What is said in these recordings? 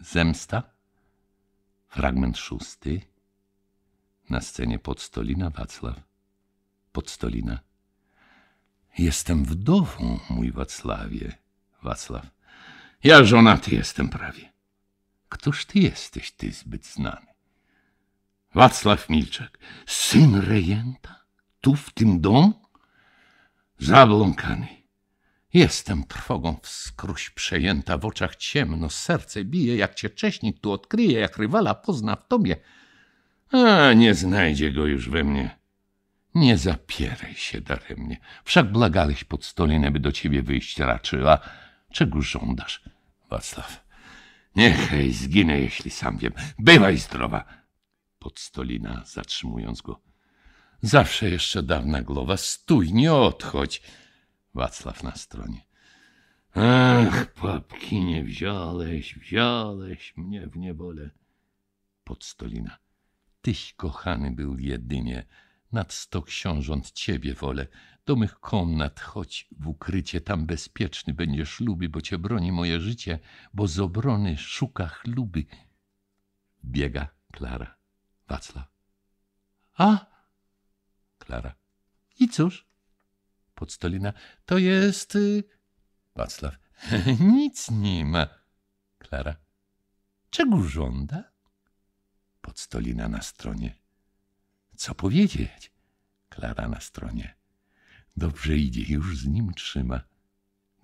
Zemsta? Fragment szósty. Na scenie podstolina Wacław. Podstolina. Jestem wdową, mój Wacławie. Wacław. Ja żonaty jestem prawie. Któż ty jesteś, ty zbyt znany? Wacław Milczak. Syn rejenta? Tu w tym domu? Zabłąkany. Jestem trwogą wskróś przejęta, w oczach ciemno, serce bije, jak cię cześnik tu odkryje, jak rywala pozna w tobie. A, nie znajdzie go już we mnie. Nie zapieraj się daremnie, wszak blagaleś pod stolinę, by do ciebie wyjść raczyła. Czego żądasz, Wacław? Niechaj zginę, jeśli sam wiem. Bywaj zdrowa! Podstolina, zatrzymując go. Zawsze jeszcze dawna głowa, stój, nie odchodź. Wacław na stronie. Ach, papki, nie wziąłeś, wziąłeś mnie w niewolę. Podstolina. Tyś, kochany, był jedynie. Nad sto książąt ciebie wolę. Do mych komnat chodź w ukrycie, tam bezpieczny będziesz luby, bo cię broni moje życie, bo z obrony szuka chluby. Biega Klara. Wacław. A? Klara. I cóż? Podstolina. To jest... Y, Wacław. Nic nie ma. Klara. Czego żąda? Podstolina na stronie. Co powiedzieć? Klara na stronie. Dobrze idzie, już z nim trzyma.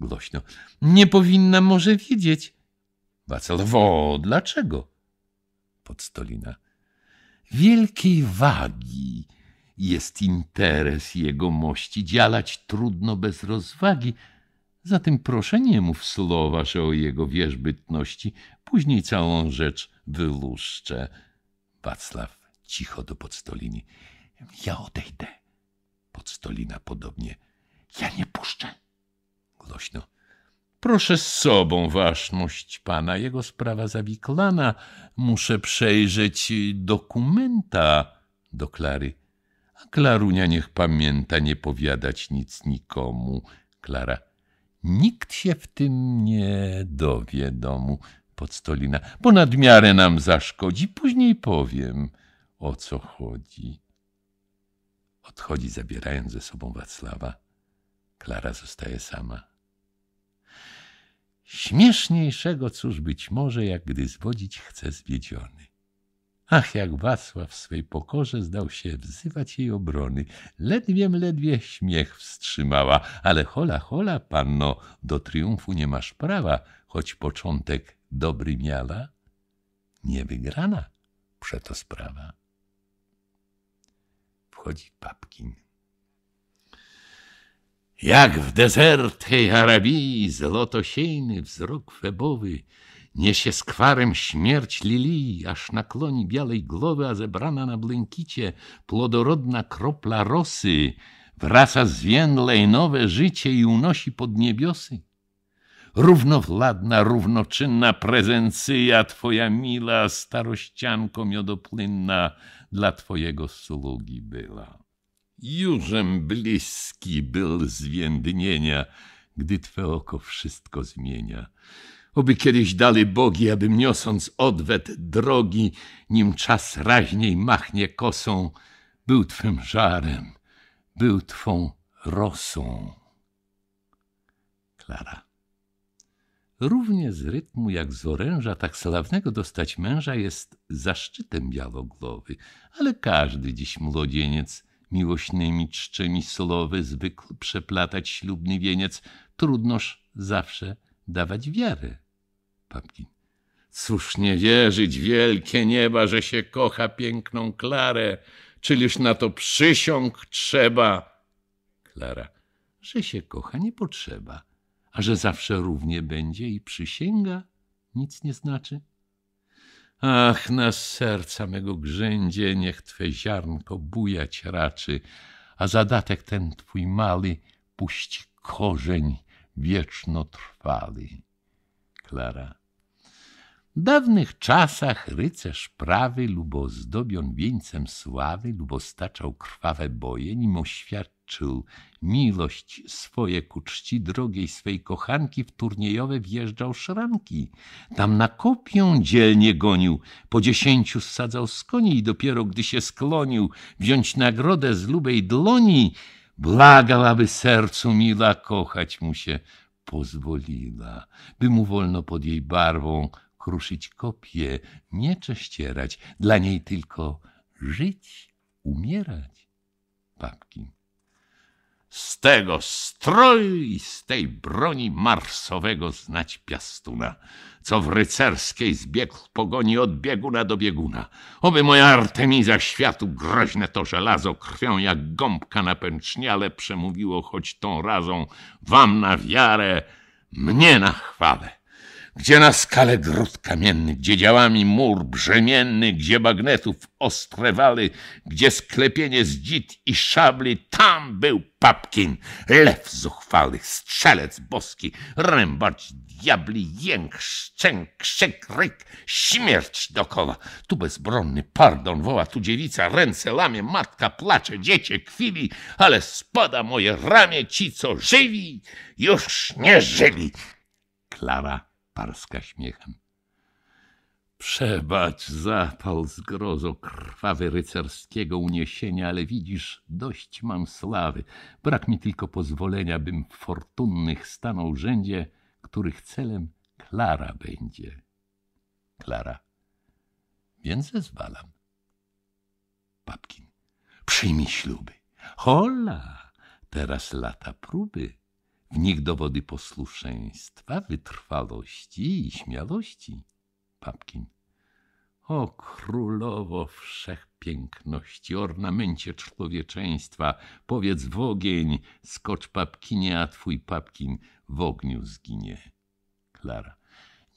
Głośno. Nie powinna może wiedzieć. Wacław. O, dlaczego? Podstolina. Wielkiej wagi jest interes jego mości, dzialać trudno bez rozwagi, zatem proszę nie mów słowa, że o jego wierzbytności, później całą rzecz wyluszczę. Wacław cicho do podstolini. Ja odejdę. Podstolina podobnie. Ja nie puszczę. Głośno. Proszę z sobą, ważność pana, jego sprawa zawiklana. Muszę przejrzeć dokumenta do Klary a Klarunia niech pamięta nie powiadać nic nikomu. Klara. Nikt się w tym nie dowie domu. Podstolina. bo nadmiarę nam zaszkodzi, później powiem, o co chodzi. Odchodzi, zabierając ze sobą Wacława. Klara zostaje sama. Śmieszniejszego cóż być może, jak gdy zwodzić chce zwiedziony. Ach, jak Wacław w swej pokorze zdał się wzywać jej obrony. Ledwie, ledwie śmiech wstrzymała, ale hola, hola, panno, do triumfu nie masz prawa, choć początek dobry miała. Nie wygrana przeto sprawa. Wchodzi Papkin. Jak w dezertej Arabii złotosiejny wzrok febowy Niesie skwarem śmierć lilii, aż na kloni białej głowy, a zebrana na błękicie plodorodna kropla rosy wraca zwiędlej nowe życie i unosi pod niebiosy. Równowładna, równoczynna prezencja twoja mila, starościanko miodopłynna dla twojego sługi była. Jużem bliski był zwiędnienia, gdy twe oko wszystko zmienia. Oby kiedyś dali bogi, aby niosąc odwet drogi, nim czas raźniej machnie kosą, był twym żarem, był twą rosą. Klara. Równie z rytmu jak z oręża, tak sławnego dostać męża jest zaszczytem białogłowy, ale każdy dziś młodzieniec miłośnymi czczymi słowy zwykł przeplatać ślubny wieniec, trudnoż zawsze dawać wiarę. Papkin. Cóż nie wierzyć, wielkie nieba, że się kocha piękną Klarę, czyliż na to przysiąg trzeba. Klara, że się kocha nie potrzeba, a że zawsze równie będzie i przysięga nic nie znaczy. Ach, na serca mego grzędzie, niech twe ziarnko bujać raczy, a zadatek ten twój mały puści korzeń wieczno trwali Klara dawnych czasach rycerz prawy lub ozdobion wieńcem sławy lub ostaczał krwawe boje, nim oświadczył miłość swoje ku czci drogiej swej kochanki, w turniejowe wjeżdżał szranki. Tam na kopię dzielnie gonił, po dziesięciu ssadzał z koni i dopiero gdy się sklonił wziąć nagrodę z lubej dłoni, blagał, aby sercu mila kochać mu się pozwoliła, by mu wolno pod jej barwą kruszyć kopie, miecze ścierać, dla niej tylko żyć, umierać. Papkin. Z tego stroju i z tej broni marsowego znać piastuna, co w rycerskiej zbiegł pogoni od bieguna do bieguna. Oby moja Artemiza światu groźne to żelazo krwią jak gąbka na pęczniale przemówiło choć tą razą wam na wiarę, mnie na chwałę gdzie na skale gród kamienny, gdzie działami mur brzemienny, gdzie bagnetów ostre wali, gdzie sklepienie z i szabli, tam był Papkin, lew zuchwały, strzelec boski, rębacz diabli, jęk, szczęk, krzyk, ryk, śmierć dokoła. Tu bezbronny pardon woła, tu dziewica, ręce lamie, matka placze, dziecię kwili, ale spada moje ramię, ci co żywi, już nie żywi. Klara parska śmiechem. Przebacz zapał zgrozo krwawy rycerskiego uniesienia, ale widzisz, dość mam sławy. Brak mi tylko pozwolenia, bym w fortunnych stanął rzędzie, których celem Klara będzie. Klara. Więc zezwalam. Papkin. Przyjmij śluby. Hola, teraz lata próby. W nich dowody posłuszeństwa, wytrwałości i śmiałości. Papkin. O królowo wszechpiękności, ornamencie człowieczeństwa, powiedz w ogień, skocz papkinie, a twój papkin w ogniu zginie. Klara.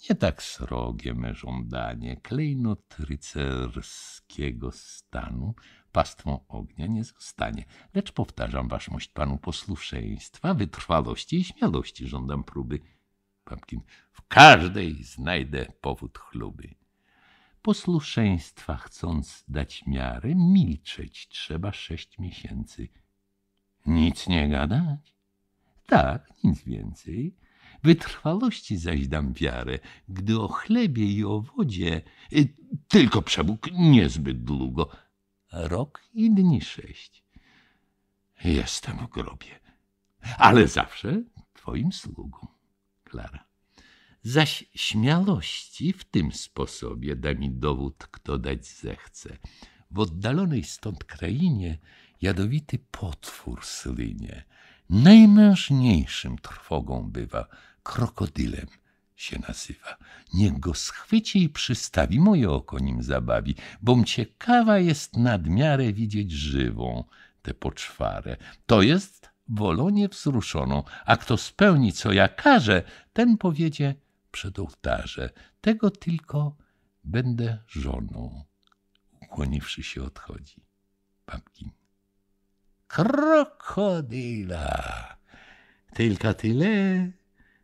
Nie tak srogie me żądanie, klejnot rycerskiego stanu pastwą ognia nie zostanie. Lecz powtarzam waszmość panu posłuszeństwa, wytrwałości i śmiałości żądam próby. Papkin. W każdej znajdę powód chluby. Posłuszeństwa chcąc dać miarę, milczeć trzeba sześć miesięcy. Nic nie gadać? Tak, nic więcej. Wytrwałości zaś dam wiarę, gdy o chlebie i o wodzie, y, tylko przebóg niezbyt długo, rok i dni sześć. Jestem w grobie, ale zawsze twoim sługą, Klara. Zaś śmiałości w tym sposobie da mi dowód, kto dać zechce. W oddalonej stąd krainie jadowity potwór słynie. Najmężniejszym trwogą bywa krokodylem – się nazywa. Niech go schwyci i przystawi, moje oko nim zabawi, bom ciekawa jest nadmiarę widzieć żywą tę poczwarę. To jest wolonię wzruszoną, a kto spełni, co ja każę, ten powiedzie przed ołtarze. Tego tylko będę żoną. Ukłoniwszy się odchodzi. Papkin. Krokodyla! Tylko tyle,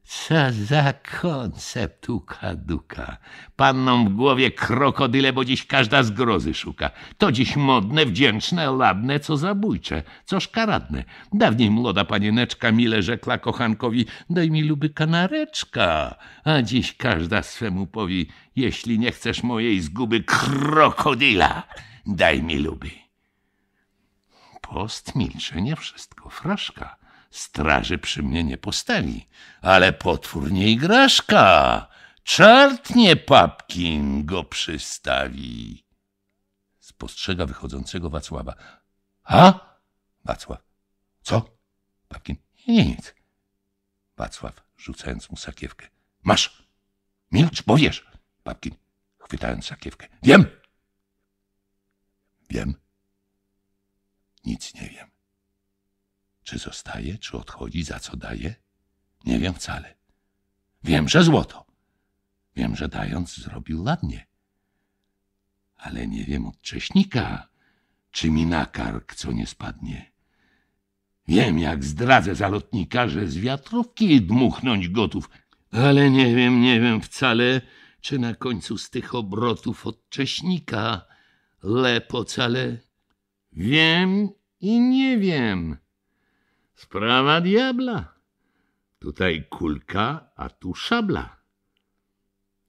co za koncept kaduka? Panną w głowie krokodyle, bo dziś każda zgrozy szuka. To dziś modne, wdzięczne, ladne, co zabójcze, co szkaradne. Dawniej młoda panieneczka mile rzekła kochankowi, daj mi luby kanareczka. A dziś każda swemu powi, jeśli nie chcesz mojej zguby krokodyla, daj mi luby. Post milczenie wszystko, fraszka straży przy mnie nie postawi. Ale potwór nie igraszka. Czart nie papkin go przystawi. Spostrzega wychodzącego Wacława. A? Wacław. Co? Papkin. Nie, nic. Wacław, rzucając mu sakiewkę. Masz. Milcz, bo wiesz. Papkin, chwytając sakiewkę. Wiem. Wiem. Nic nie wiem. Czy zostaje, czy odchodzi, za co daje? Nie wiem wcale. Wiem, że złoto. Wiem, że dając zrobił ładnie. Ale nie wiem od cześnika, czy mi na kark co nie spadnie. Wiem, jak zdradzę zalotnika, że z wiatrówki dmuchnąć gotów, ale nie wiem, nie wiem wcale, czy na końcu z tych obrotów od cześnika lepo cale. Wiem i nie wiem. Sprawa diabla. Tutaj kulka, a tu szabla.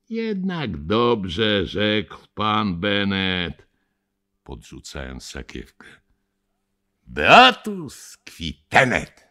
Jednak dobrze rzekł pan Bennett, podrzucając sakiewkę. Beatus quitenet!